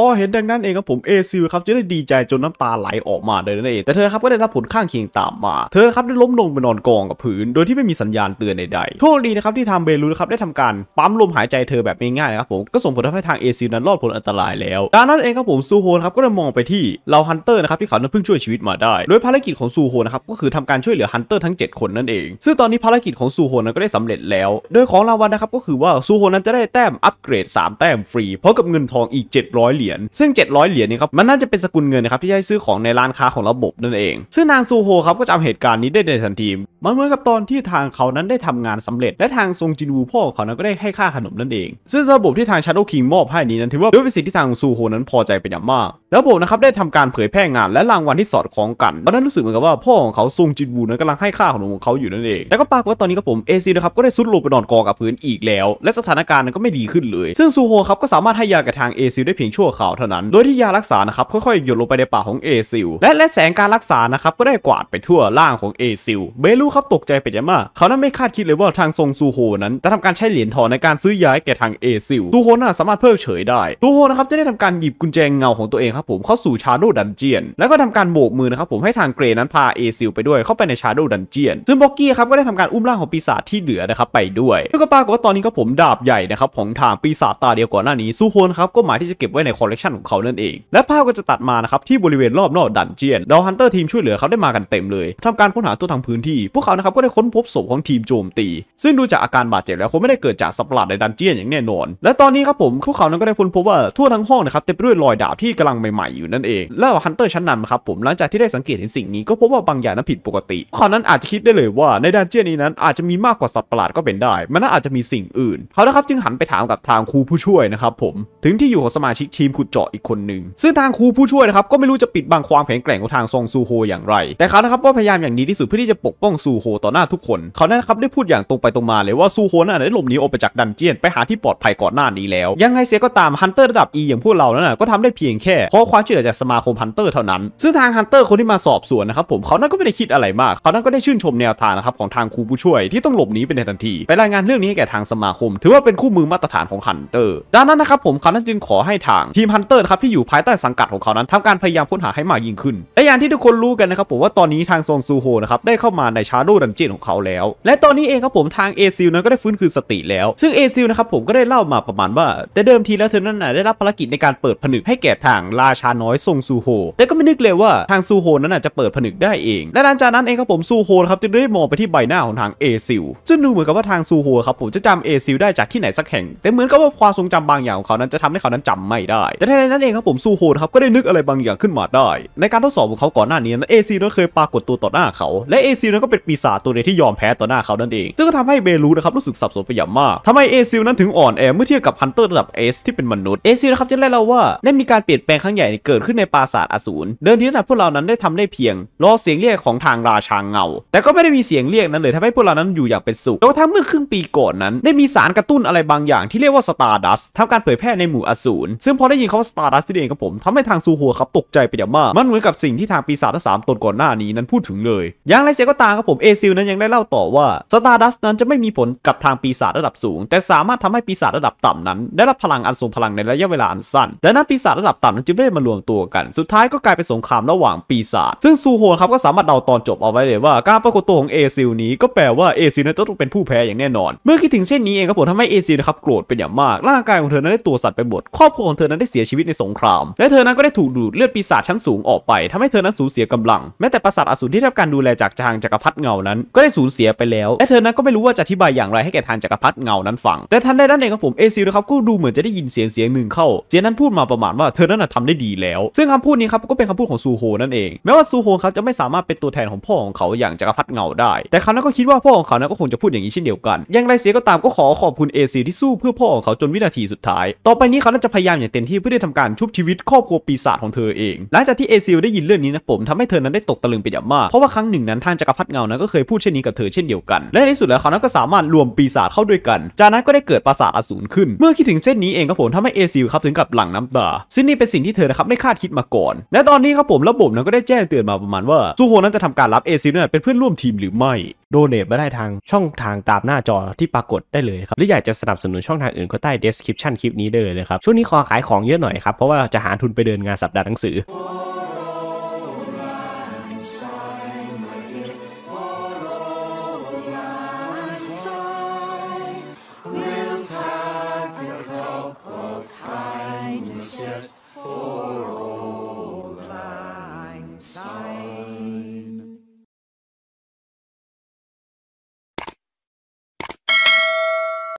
พอเห็นดังนั้นเองครับผมเอซิลครับจะได้ดีใจจนน้ำตาไหลออกมาเลยนั่นเองแต่เธอครับก็ได้รับผลข้างเคียงตามมา เธอครับได้ล้มลงไปนอนกองกับพื้นโดยที่ไม่มีสัญญาณเตือนใดๆโชคดีนะครับที่ทางเบลูนะครับได้ทำการปั๊มลมหายใจเธอแบบง่ายๆนะครับผมก็ส่งผลทำให้ทางเอซิลนั้นรอดพ้นอันตรายแล้วดังนั้นเองครับผมซูโฮนครับก็ได้มองไปที่เราฮันเตอร์นะครับที่เขาเพิ่งช่วยชีวิตมาได้โดยภารกิจของซูโฮนนะครับก็คือทำการช่วยเหลือฮันเตอร์ทั้ง7 คนนั่นเอง ซึ่งตอนนี้ภารกิจของซูโฮนนั้นก็ได้สำเร็จแล้วโดยของรางวัลนะครับก็คือว่าซูโฮนนั้นจะได้แต้มอัปเกรด 3 แต้มฟรีพร้อมกับเงินทองอีก 700เหรียียญซึ่ง 700 เหรียญนี่ครับมันน่าจะเป็นสกุลเงินนะครับที่ใช้ซื้อของในร้านค้าของระบบนั่นเอง ซึ่งนางซูโฮครับก็จำเหตุการณ์นี้ได้ในทันทีมันเหมือนกับตอนที่ทางเขานั้นได้ทำงานสำเร็จ และทางซงจินวูพ่อของเขานั้นก็ได้ให้ค่าขนมนั่นเอง ซึ่งระบบที่ทางชาโดคิงมอบให้นี้นั้นถือว่าเป็นสิ่งที่ทางซูโฮนั้นพอใจเป็นอย่างมากระบบนะครับได้ทำการเผยแพร่งานและรางวัลที่สอดคล้องกันตอนนั้นรู้สึกเหมือนกับว่าพ่อของเขาซงจินวูนั้นกำลังให้ค่าขนมของเขาอยู่นั่นเองแต่ก็ปรากฏว่าตอนนี้ครับผมเอซีนะครับก็ได้ซุดลงไปนอนกอกับพื้นอีกแล้ว และสถานการณ์นั้นก็ไม่ดีขึ้นเลย ซึ่งซูโฮครับก็สามารถให้ยากับทางเอซีได้เพียงชั่วขาวเท่านั้นโดยที่ยารักษานะครับ ค่อยๆหยดลงไปในปากของเอซิลและและแสงการรักษานะครับ ก็ได้กวาดไปทั่วร่างของเอซิลเบลูครับตกใจเป็นอย่างมากเขานั้นไม่คาดคิดเลยว่าทางซงซูโฮนั้น จะทำการใช้เหรียญทองในการซื้อย้ายแก่ทางเอซิลซูโฮน่ะสามารถเพิกเฉยได้ซูโฮนะครับจะได้ทำการหยิบกุญแจเงาของตัวเองครับผมเข้าสู่ชาโดดันเจียนแล้วก็ทำการโบกมือนะครับผมให้ทางเกรนั้นพาเอซิลไปด้วยเข้าไปในชาโดดันเจียน ซึ่งบ็อกกี้ครับก็ได้ทำการอุ้มร่างของปีศาจที่เหลือนะครับไปด้วยแล้วก็ปรากฏว่าตอนนี้ก็ผมดาบใหญ่นะครับของทางปีศาจตาเดียวก่อนหน้านี้ซูโฮนครับก็หมายที่จะเก็บไว้ในคอลเลกชันของเขานั่นเอง และภาพก็จะตัดมานะครับที่บริเวณรอบนอกดันเจียนดาวฮันเตอร์ทีมช่วยเหลือเขาได้มากันเต็มเลยทำการค้นหาตัวทางพื้นที่ พวกเขานะครับก็ได้ค้นพบศพของทีมโจมตี ซึ่งดูจากอาการบาดเจ็บแล้วคงไม่ได้เกิดจากสัตว์ประหลาดในดันเจียนอย่างแน่นอน และตอนนี้ครับผม พวกเขานั้นก็ได้ค้นพบว่าทั่วทั้งห้องนะครับเต็มไปด้วยรอยดาบที่กำลังใหม่ๆอยู่นั่นเองแล้วฮันเตอร์ชั้นนำครับผมหลังจากที่ได้สังเกตเห็นสิ่งนี้ก็พบว่าบางอย่างนั้นผิดปกติเขานั้นอาจจะคิดได้เลยว่าในดันเจียนนี้นั้นอาจจะมีมากกว่าสัตว์ประหลาดก็เป็นได้ มันน่าอาจจะมีสิ่งอื่นเขานะครับจึงหันไปถามกับทางครูผู้ช่วยนะครับผมถึงที่อยู่ของสมาชิกทมขุดเจาะอีกคนหนึ่งซึ่งทางครูผู้ช่วยนะครับก็ไม่รู้จะปิดบังความแข็งแกร่งของทางซองซูโฮอย่างไร แต่เขานะครับก็พยายามอย่างดีที่สุดเพื่อที่จะปกป้องซูโฮต่อหน้าทุกคนเขานั้ะครับได้พูดอย่างตรงไปตรงมาเลยว่าซูโฮนั้นได้หลบหนีออกไปจากดันเจียนไปหาที่ปลอดภัยก่อนหน้านี้แล้ว ยังไงเสียก็ตามฮันเตอร์ระดับ E อย่างพวกเรานั้นะก็ทำได้เพียงแค่ขอความช่วยเหลือจากสมาคมฮันเตอร์เท่านั้น ซึ่งทางฮันเตอร์คนที่มาสอบสวนนะครับผมเขานั้นก็ไม่ได้คิดอะไรมาก เขานั้นก็ได้ชื่นชมแนวทางนะครับของทางครูผู้ช่วยที่ต้องหลบหนีไปในทันที ไปรายงานเรื่องนี้แก่ทางสมาคม ถือว่าเป็นคู่มือมาตรฐานของฮันเตอร์ดังนั้นนะครับผมเขานั้นจึงขอให้ทางทีมฮันเตอร์ครับที่อยู่ภายใต้สังกัดของเขานั้น ทำการพยายามค้นหาให้มากยิ่งขึ้นและอย่างที่ทุกคนรู้กันนะครับผมว่าตอนนี้ทางซงซูโฮนะครับได้เข้ามาในชาร์โดดันเจียนของเขาแล้ว และตอนนี้เองครับผมทางเอซิลนั้นก็ได้ฟื้นคืนสติแล้วซึ่งเอซิลนะครับผมก็ได้เล่ามาประมาณว่า แต่เดิมทีแล้วเธอนั้นได้รับภารกิจในการเปิดผนึกให้แก่ทางราชาน้อยซงซูโฮแต่ก็ไม่นึกเลยว่าทางซูโฮนั้นจะเปิดผนึกได้เอง และหลังจากนั้นเองครับผมซูโฮครับจึงได้มองไปที่ใบหน้าของทางเอซิลซึ่งดูเหมือนกับว่าทางซูโฮครับผมจะจำเอซิลได้จากที่ไหนสักแห่งแต่เหมือนกับว่าความทรงจำบางอย่างของเขานั้นจะทำให้เขานั้นจำไม่ได้แต่ในนั้นเองครับผมซูโฮนะครับก็ได้นึกอะไรบางอย่างขึ้นมาได้ ในการทดสอบของเขาก่อนหน้านี้นั้นเอซีนั้นเคยปรากฏตัวต่อหน้าเขาและเอซีนั้นก็เป็นปีศาจตัวเดียวที่ยอมแพ้ต่อหน้าเขานั่นเองซึ่งก็ทำให้เบลูนะครับรู้สึกสับสนไปอย่างมากทำไมเอซีนั้นถึงอ่อนแอเมื่อเทียบกับฮันเตอร์ระดับเอสที่เป็นมนุษย์เอซีนะครับจะเล่าว่าได้มีการเปลี่ยนแปลงครั้งใหญ่เกิดขึ้นในปราสาทอสูรเดินที่ระดับพวกเรานั้นได้ทำได้เพียง รอเสียงเรียกของทางราชาเงาแต่ก็ไม่ได้มีเสียงเรียกนั้นเลยทำให้พวกเรานั้นอยู่อย่างเป็นสุขแนกวทั่งเมื่อครึ่งปีก่อนนั้น ได้มีสารกระตุ้นอะไรบางอย่างที่เรียกว่าสตาร์ดัสทำการเผยแพร่ในหมู่อสูรซึ่งพอได้ยินเขาสตาร์ดัสที่เองครับผมทำให้ทางซูฮัวครับตกใจไปอย่างมาก มันเหมือนกับสิ่งที่ทางปีศาจทั้งสามตนก่อนหน้านี้นั้นพูดถึงเลย อย่างไรเสียก็ตามครับผมเอซิลนั้นยังได้เล่าต่อว่าสตาร์ดัสนั้นจะไม่มีผลกับทางปีศาจระดับสูง แต่สามารถทำให้ปีศาจระดับต่ำนั้น ได้รับพลังอันทรงพลังในระยะเวลาอันสั้นดังนั้นปีศาจระดับต่ำนั้นจึงได้มารวมตัวกัน สุดท้ายก็กลายเป็นสงครามระหว่างปีศาจซึ่งซูฮัวครับก็สามารถเดาตอนจบเอาไว้เลยว่าการปรากฏตัวของเอซิลนี้ก็แปลว่าเอซิลนั้นต้องเป็นผู้แพ้อย่างแน่นอนเมื่อคิดถึงเช่นนี้เองครับผมทำให้เอซิลนะครับโกรธเป็นอย่างมากร่างกายของเธอนั้นได้ตัวสั่นไปหมดครอบครัวของเธอนั้นได้้เสียชีวิตในสงคราม และเธอนั้นก็ได้ถูกดูดเลือดปีศาจชั้นสูงออกไปทำให้เธอนั้นสูญเสียกำลังแม้แต่ปราสาทอสูรที่รับการดูแลจากทางจักรพรรดิเงา นั้น ก็ได้สูญเสียไปแล้วและเธอนั้นก็ไม่รู้ว่าจะอธิบายอย่างไรให้แก่ทางจักรพรรดิเงา นั้นฟัง แต่ทันใดนั้นเองครับผมเอซิลนะครับก็ดูเหมือนจะได้ยินเสียงเสียงหนึ่งเข้าเสียงนั้นพูดมาประมาณว่าเธอ นั้นทำได้ดีแล้ว ซึ่งคำพูดนี้ครับก็เป็นคำพูดของซูโฮนั่นเองแม้ว่าซูโฮนเขาจะไม่สามารถเป็นตัวแทนของพ่อของเขาอย่างจักรพรรดิเงาได้แต่เขานั้นก็คิดว่าพ่อของเขานั้นก็คงจะพูดอย่างนี้เช่นเดียวกัน อย่างไรเสียก็ตามก็ขอขอบคุณเอซิลที่สู้เพื่อพ่อของเขาจนวินาทีสุดท้าย ต่อไปนี้เขาาจะพยายามอย่างเต็มที่เพื่อได้ทำการชุบชีวิตครอบครัวปีศาจของเธอเอง หลังจากที่เอซิลได้ยินเรื่องนี้นะผมทำให้เธอนั้นได้ตกตะลึงเป็นอย่างมาก เพราะว่าครั้งหนึ่งนั้นท่านจักรพรรดิเงานั้นก็เคยพูดเช่นนี้กับเธอเช่นเดียวกัน และในที่สุดแล้วเขานั้นก็สามารถรวมปีศาจเข้าด้วยกัน จากนั้นก็ได้เกิดปราสาทอสูรขึ้น เมื่อคิดถึงเช่นนี้เองครับผมทำให้เอซิลครับถึงกับหลั่งน้ำตาซึ่งนี่เป็นสิ่งที่เธอนะครับไม่คาดคิดมาก่อน และตอนนี้ครับผมระบบนั้นก็ได้แจ้งเตือนมาประมาณว่าซูโฮนั้นจะทำการรับเอซิลนั้นเป็นเพื่อนร่วมทีมหรือไม่โดเนทมาได้ทางช่องทางตามหน้าจอที่ปรากฏได้เลยครับหรืออยากจะสนับสนุนช่องทางอื่นก็ใต้ description คลิปนี้ได้เลยครับช่วงนี้ขอขายของเยอะหน่อยครับเพราะว่าจะหาทุนไปเดินงานสัปดาห์หนังสือ